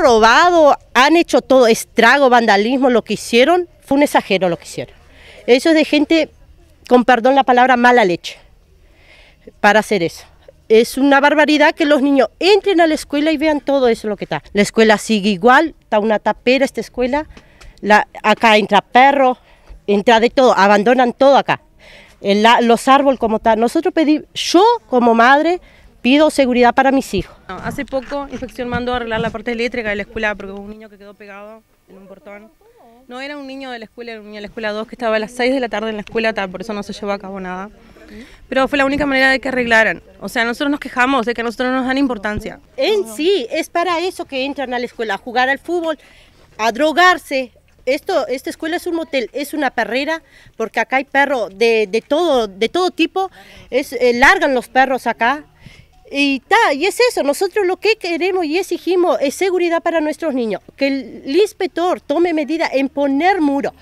robado, han hecho todo, estrago, vandalismo, lo que hicieron, fue un exagero lo que hicieron. Eso es de gente, con perdón la palabra, mala leche, para hacer eso. Es una barbaridad que los niños entren a la escuela y vean todo eso lo que está. La escuela sigue igual, está una tapera esta escuela, la, acá entra perro, entra de todo, abandonan todo acá. El, los árboles como tal. Nosotros pedimos, yo como madre, pido seguridad para mis hijos. Hace poco Infección mandó a arreglar la parte eléctrica de la escuela porque hubo un niño que quedó pegado en un portón. No era un niño de la escuela, era un niño de la escuela 2 que estaba a las 6 de la tarde en la escuela, por eso no se llevó a cabo nada. Pero fue la única manera de que arreglaran. O sea, nosotros nos quejamos de que a nosotros no nos dan importancia. En sí, es para eso que entran a la escuela, a jugar al fútbol, a drogarse, esto, esta escuela es un motel, es una perrera, porque acá hay perros de, todo, de todo tipo. Es, eh, largan los perros acá, y, y es eso, nosotros lo que queremos y exigimos es seguridad para nuestros niños, que el inspector tome medidas en poner muro.